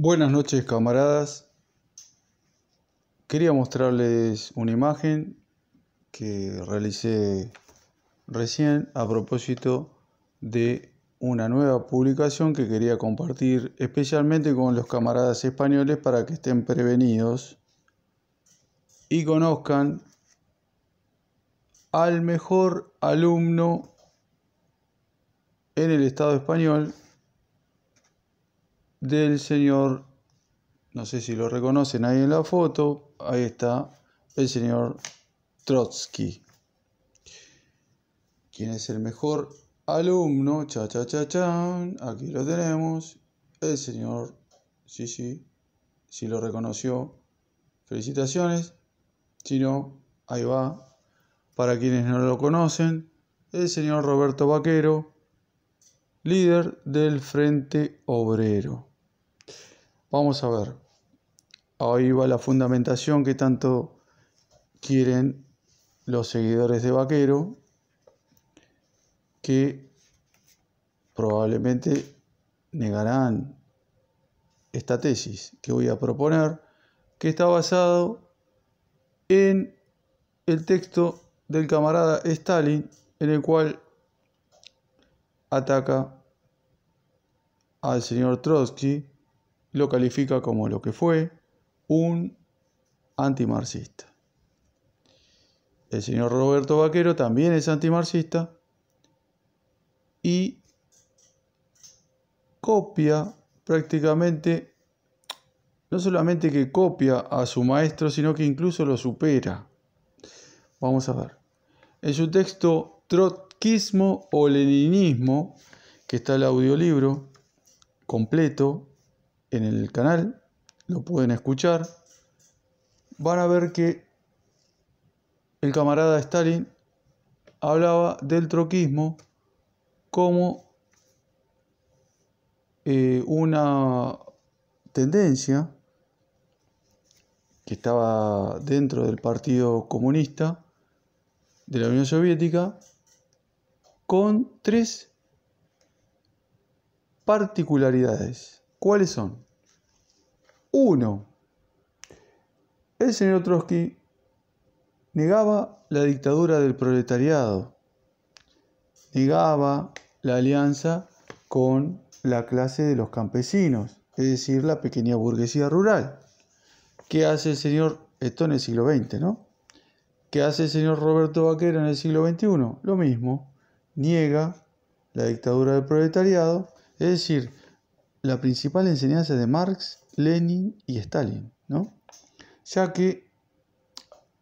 Buenas noches camaradas. Quería mostrarles una imagen que realicé recién a propósito de una nueva publicación que quería compartir especialmente con los camaradas españoles para que estén prevenidos y conozcan al mejor alumno en el Estado español del señor, no sé si lo reconocen ahí en la foto, ahí está el señor Trotsky, quien es el mejor alumno, cha cha cha cha, aquí lo tenemos, el señor, sí, sí, si lo reconoció, felicitaciones, si no, ahí va, para quienes no lo conocen, el señor Roberto Vaquero, líder del Frente Obrero. Vamos a ver. Ahí va la fundamentación que tanto quieren los seguidores de Vaquero, que probablemente negarán esta tesis que voy a proponer, que está basado en el texto del camarada Stalin, en el cual ataca al señor Trotsky lo califica como lo que fue un antimarxista. El señor Roberto Vaquero también es antimarxista y copia prácticamente, no solamente que copia a su maestro, sino que incluso lo supera. Vamos a ver. En su texto Trotskismo o Leninismo, que está el audiolibro completo, en el canal, lo pueden escuchar, van a ver que el camarada Stalin hablaba del troquismo como eh, una tendencia que estaba dentro del Partido Comunista de la Unión Soviética con tres particularidades. ¿Cuáles son? Uno, el señor Trotsky negaba la dictadura del proletariado, negaba la alianza con la clase de los campesinos, es decir, la pequeña burguesía rural. ¿Qué hace el señor, esto en el siglo XX, ¿no? ¿Qué hace el señor Roberto Vaquero en el siglo XXI? Lo mismo, niega la dictadura del proletariado, es decir, la principal enseñanza de Marx, Lenin y Stalin, ¿no? ya que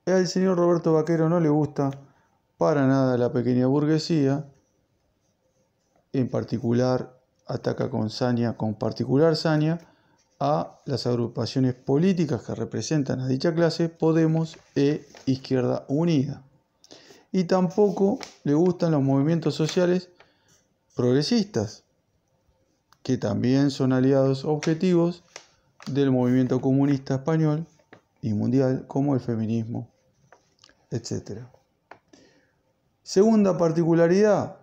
al señor Roberto Vaquero no le gusta para nada la pequeña burguesía, en particular ataca con saña, con particular saña, a las agrupaciones políticas que representan a dicha clase, Podemos e Izquierda Unida. Y tampoco le gustan los movimientos sociales progresistas, que también son aliados objetivos del movimiento comunista español y mundial como el feminismo, etc. Segunda particularidad,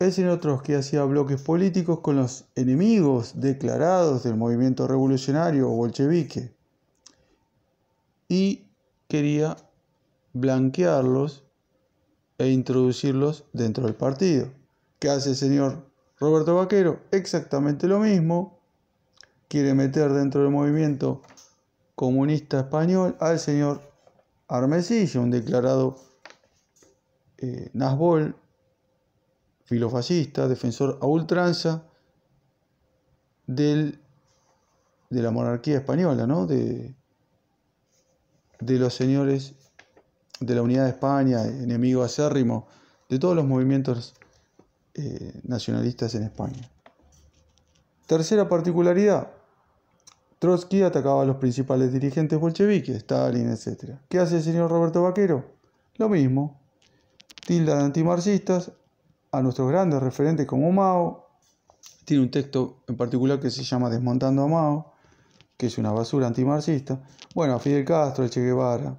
es en otros que hacía bloques políticos con los enemigos declarados del movimiento revolucionario o bolchevique y quería blanquearlos e introducirlos dentro del partido. ¿Qué hace el señor Roberto Vaquero, exactamente lo mismo. Quiere meter dentro del movimiento comunista español al señor Armesillo, un declarado eh, Nazbol, filofascista, defensor a ultranza del, de la monarquía española, ¿no? de, de los señores de la unidad de España, enemigo acérrimo de todos los movimientos eh, nacionalistas en España. Tercera particularidad, Trotsky atacaba a los principales dirigentes bolcheviques, Stalin, etc. ¿Qué hace el señor Roberto Vaquero? Lo mismo. Tilda de antimarxistas a nuestros grandes referentes como Mao. Tiene un texto en particular que se llama Desmontando a Mao, que es una basura antimarxista. Bueno, a Fidel Castro, a Che Guevara.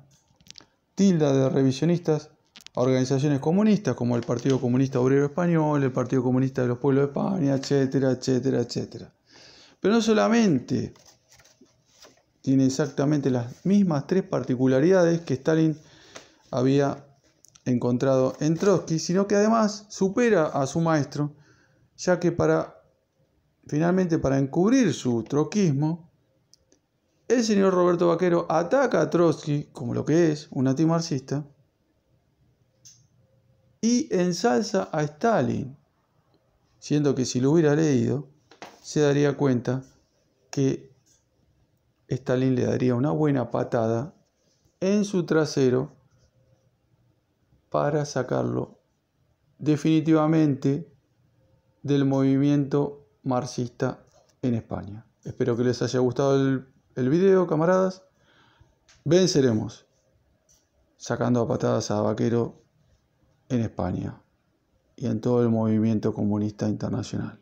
Tilda de revisionistas organizaciones comunistas como el Partido Comunista Obrero Español, el Partido Comunista de los Pueblos de España, etcétera, etcétera, etcétera. Pero no solamente tiene exactamente las mismas tres particularidades que Stalin había encontrado en Trotsky, sino que además supera a su maestro, ya que para finalmente para encubrir su troquismo, el señor Roberto Vaquero ataca a Trotsky como lo que es, un antimarxista, y ensalza a Stalin, siendo que si lo hubiera leído, se daría cuenta que Stalin le daría una buena patada en su trasero para sacarlo definitivamente del movimiento marxista en España. Espero que les haya gustado el, el video, camaradas. Venceremos, sacando a patadas a Vaquero en España y en todo el movimiento comunista internacional.